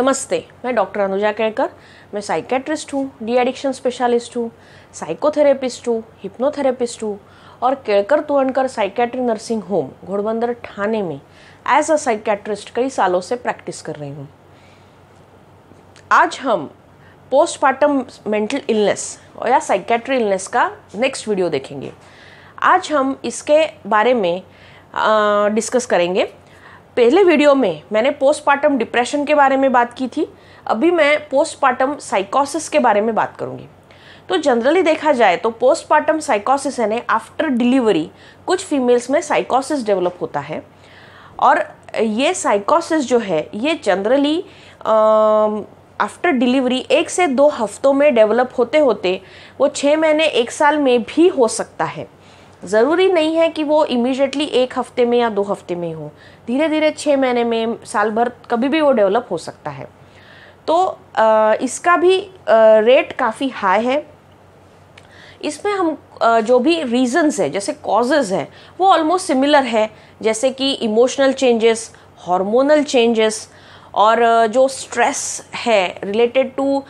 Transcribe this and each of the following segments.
नमस्ते मैं डॉक्टर अनुजा केड़कर मैं साइकेट्रिस्ट हूँ डी एडिक्शन स्पेशलिस्ट हूँ साइकोथेरेपिस्ट हूँ हिप्नोथेरेपिस्ट हूँ और Kedkar Tuankar psychiatry nursing home Ghodbunder Thane में एज अ साइकेट्रिस्ट कई सालों से प्रैक्टिस कर रही हूँ आज हम पोस्टमार्टम मेंटल इलनेस या साइकेट्री इलनेस का नेक्स्ट वीडियो देखेंगे आज हम इसके बारे में डिस्कस करेंगे पहले वीडियो में मैंने पोस्टपार्टम डिप्रेशन के बारे में बात की थी अभी मैं पोस्टपार्टम साइकोसिस के बारे में बात करूँगी तो जनरली देखा जाए तो पोस्टपार्टम साइकोसिस यानी आफ्टर डिलीवरी कुछ फीमेल्स में साइकोसिस डेवलप होता है और ये साइकोसिस जो है ये जनरली आफ्टर डिलीवरी एक से दो हफ्तों में डेवलप होते होते वो छः महीने एक साल में भी हो सकता है ज़रूरी नहीं है कि वो इमिजिएटली एक हफ्ते में या दो हफ्ते में हो धीरे धीरे छः महीने में साल भर कभी भी वो डेवलप हो सकता है तो आ, इसका भी आ, रेट काफ़ी हाई है इसमें हम आ, जो भी रीजंस है जैसे कॉजेज़ हैं वो ऑलमोस्ट सिमिलर है जैसे कि इमोशनल चेंजेस हार्मोनल चेंजेस और जो स्ट्रेस है रिलेटेड टू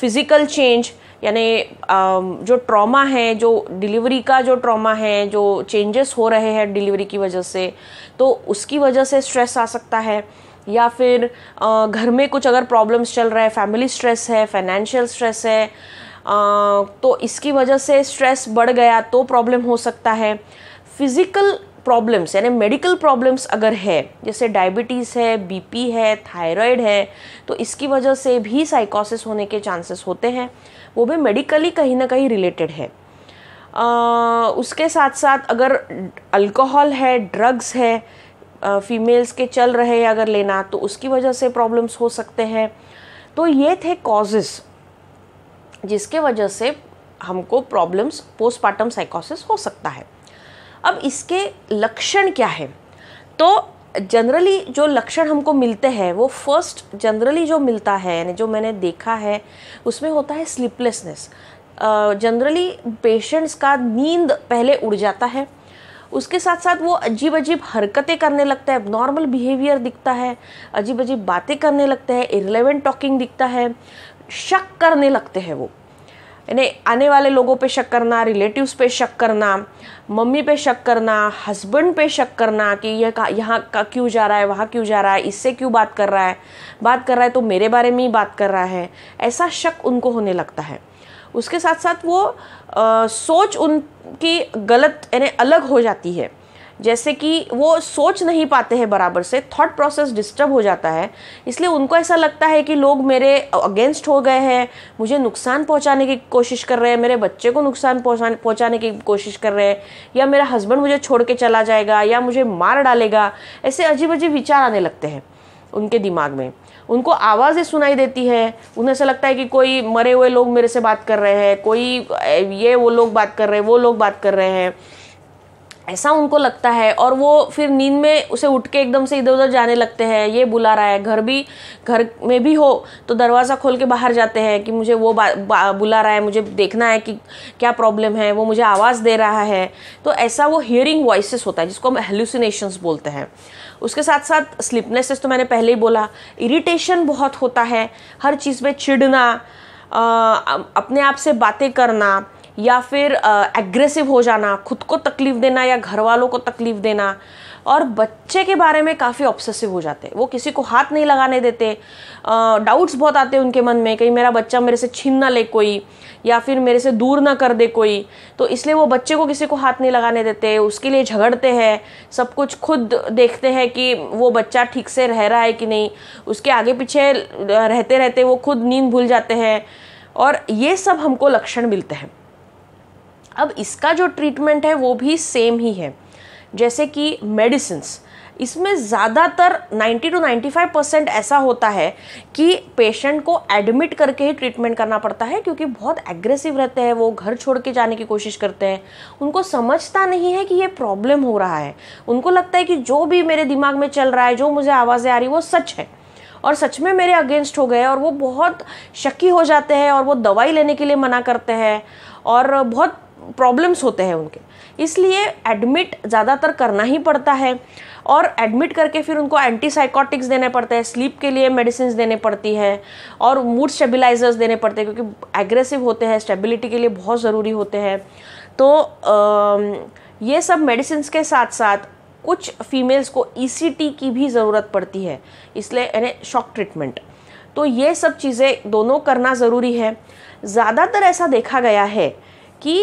फिज़िकल चेंज यानी जो ट्रॉमा है जो डिलीवरी का जो ट्रॉमा है जो चेंजेस हो रहे हैं डिलीवरी की वजह से तो उसकी वजह से स्ट्रेस आ सकता है या फिर घर में कुछ अगर प्रॉब्लम्स चल रहा है फैमिली स्ट्रेस है फाइनेंशियल स्ट्रेस है तो इसकी वजह से स्ट्रेस बढ़ गया तो प्रॉब्लम हो सकता है फिज़िकल प्रॉब्लम्स यानी मेडिकल प्रॉब्लम्स अगर है जैसे डायबिटीज़ है बीपी है थायराइड है तो इसकी वजह से भी साइकोसिस होने के चांसेस होते हैं वो भी मेडिकली कहीं ना कहीं रिलेटेड है आ, उसके साथ साथ अगर अल्कोहल है ड्रग्स है फीमेल्स के चल रहे अगर लेना तो उसकी वजह से प्रॉब्लम्स हो सकते हैं तो ये थे कॉजेस जिसके वजह से हमको प्रॉब्लम्स पोस्टमार्टम साइकोसिस हो सकता है अब इसके लक्षण क्या है तो जनरली जो लक्षण हमको मिलते हैं वो फर्स्ट जनरली जो मिलता है यानी जो मैंने देखा है उसमें होता है स्लीपलेसनेस जनरली पेशेंट्स का नींद पहले उड़ जाता है उसके साथ साथ वो अजीब अजीब हरकतें करने लगता है नॉर्मल बिहेवियर दिखता है अजीब अजीब बातें करने लगते हैं इरेलीवेंट टॉकिंग दिखता है शक करने लगते हैं वो यानी आने वाले लोगों पे शक करना रिलेटिव्स पे शक करना मम्मी पे शक करना हस्बैंड पे शक करना कि यह का यहाँ का क्यों जा रहा है वहाँ क्यों जा रहा है इससे क्यों बात कर रहा है बात कर रहा है तो मेरे बारे में ही बात कर रहा है ऐसा शक उनको होने लगता है उसके साथ साथ वो आ, सोच उनकी गलत यानी अलग हो जाती है जैसे कि वो सोच नहीं पाते हैं बराबर से थॉट प्रोसेस डिस्टर्ब हो जाता है इसलिए उनको ऐसा लगता है कि लोग मेरे अगेंस्ट हो गए हैं मुझे नुकसान पहुंचाने की कोशिश कर रहे हैं मेरे बच्चे को नुकसान पहुंचाने की कोशिश कर रहे हैं या मेरा हस्बैंड मुझे छोड़ के चला जाएगा या मुझे मार डालेगा ऐसे अजीब अजीब विचार आने लगते हैं उनके दिमाग में उनको आवाज़ें सुनाई देती है उन्हें ऐसा लगता है कि कोई मरे हुए लोग मेरे से बात कर रहे हैं कोई ये वो लोग बात कर रहे हैं वो लोग बात कर रहे हैं ऐसा उनको लगता है और वो फिर नींद में उसे उठ के एकदम से इधर उधर जाने लगते हैं ये बुला रहा है घर भी घर में भी हो तो दरवाज़ा खोल के बाहर जाते हैं कि मुझे वो बा, बा, बुला रहा है मुझे देखना है कि क्या प्रॉब्लम है वो मुझे आवाज़ दे रहा है तो ऐसा वो हियरिंग वॉइसेस होता है जिसको हम हेलुसिनेशंस बोलते हैं उसके साथ साथ स्लिपनेसेस तो मैंने पहले ही बोला इरीटेशन बहुत होता है हर चीज़ में चिड़ना अपने आप से बातें करना या फिर एग्रेसिव हो जाना खुद को तकलीफ़ देना या घर वालों को तकलीफ़ देना और बच्चे के बारे में काफ़ी ऑब्सेसिव हो जाते हैं वो किसी को हाथ नहीं लगाने देते डाउट्स बहुत आते हैं उनके मन में कहीं मेरा बच्चा मेरे से छीन ना ले कोई या फिर मेरे से दूर ना कर दे कोई तो इसलिए वो बच्चे को किसी को हाथ नहीं लगाने देते उसके लिए झगड़ते हैं सब कुछ खुद देखते हैं कि वो बच्चा ठीक से रह रहा है कि नहीं उसके आगे पीछे रहते रहते वो खुद नींद भूल जाते हैं और ये सब हमको लक्षण मिलते हैं अब इसका जो ट्रीटमेंट है वो भी सेम ही है जैसे कि मेडिसिन इसमें ज़्यादातर 90 टू 95 परसेंट ऐसा होता है कि पेशेंट को एडमिट करके ही ट्रीटमेंट करना पड़ता है क्योंकि बहुत एग्रेसिव रहते हैं वो घर छोड़ के जाने की कोशिश करते हैं उनको समझता नहीं है कि ये प्रॉब्लम हो रहा है उनको लगता है कि जो भी मेरे दिमाग में चल रहा है जो मुझे आवाज़ें आ रही वो सच है और सच में मेरे अगेंस्ट हो गए और वो बहुत शकी हो जाते हैं और वो दवाई लेने के लिए मना करते हैं और बहुत प्रॉब्लम्स होते हैं उनके इसलिए एडमिट ज़्यादातर करना ही पड़ता है और एडमिट करके फिर उनको एंटीसाइकोटिक्स देने पड़ते हैं स्लीप के लिए मेडिसिन देने पड़ती हैं और मूड स्टेबिलाइजर्स देने पड़ते हैं क्योंकि एग्रेसिव होते हैं स्टेबिलिटी के लिए बहुत ज़रूरी होते हैं तो आ, ये सब मेडिसिन के साथ साथ कुछ फीमेल्स को ई e की भी ज़रूरत पड़ती है इसलिए यानी शॉक ट्रीटमेंट तो ये सब चीज़ें दोनों करना ज़रूरी है ज़्यादातर ऐसा देखा गया है कि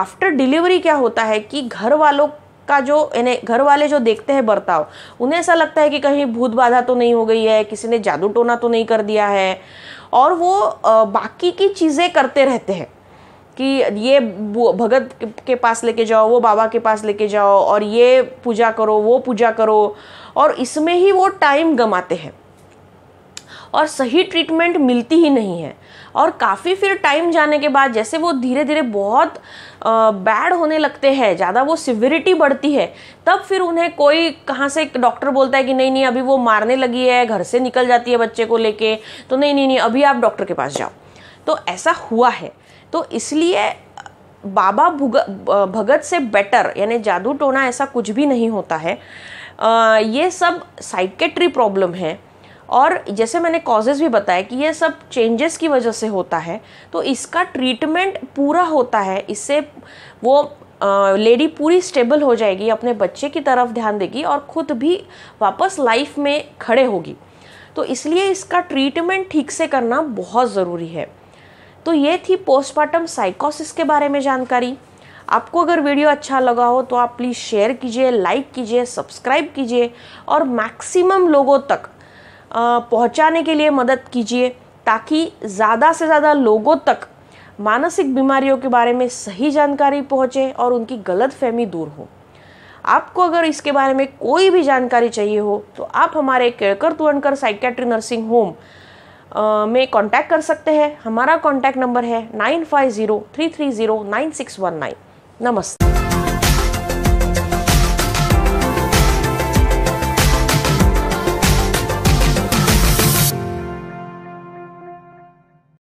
आफ्टर डिलीवरी क्या होता है कि घर वालों का जो यानी घर वाले जो देखते हैं बर्ताव उन्हें ऐसा लगता है कि कहीं भूत बाधा तो नहीं हो गई है किसी ने जादू टोना तो नहीं कर दिया है और वो बाकी की चीज़ें करते रहते हैं कि ये भगत के पास लेके जाओ वो बाबा के पास लेके जाओ और ये पूजा करो वो पूजा करो और इसमें ही वो टाइम गमाते हैं और सही ट्रीटमेंट मिलती ही नहीं है और काफ़ी फिर टाइम जाने के बाद जैसे वो धीरे धीरे बहुत बैड होने लगते हैं ज़्यादा वो सिविरिटी बढ़ती है तब फिर उन्हें कोई कहाँ से डॉक्टर बोलता है कि नहीं नहीं अभी वो मारने लगी है घर से निकल जाती है बच्चे को लेके तो नहीं नहीं नहीं अभी आप डॉक्टर के पास जाओ तो ऐसा हुआ है तो इसलिए बाबा भगत से बेटर यानी जादू टोना ऐसा कुछ भी नहीं होता है आ, ये सब साइकेट्री प्रॉब्लम है और जैसे मैंने कॉजेज़ भी बताया कि ये सब चेंजेस की वजह से होता है तो इसका ट्रीटमेंट पूरा होता है इससे वो लेडी पूरी स्टेबल हो जाएगी अपने बच्चे की तरफ ध्यान देगी और ख़ुद भी वापस लाइफ में खड़े होगी तो इसलिए इसका ट्रीटमेंट ठीक से करना बहुत ज़रूरी है तो ये थी पोस्टमार्टम साइकोसिस के बारे में जानकारी आपको अगर वीडियो अच्छा लगा हो तो आप प्लीज़ शेयर कीजिए लाइक कीजिए सब्सक्राइब कीजिए और मैक्सिमम लोगों तक पहुंचाने के लिए मदद कीजिए ताकि ज़्यादा से ज़्यादा लोगों तक मानसिक बीमारियों के बारे में सही जानकारी पहुंचे और उनकी गलत फहमी दूर हो आपको अगर इसके बारे में कोई भी जानकारी चाहिए हो तो आप हमारे Kedkar Tuankar psychiatry nursing home में कांटेक्ट कर सकते हैं हमारा कांटेक्ट नंबर है nine five zero three three zero nine six one nine नमस्ते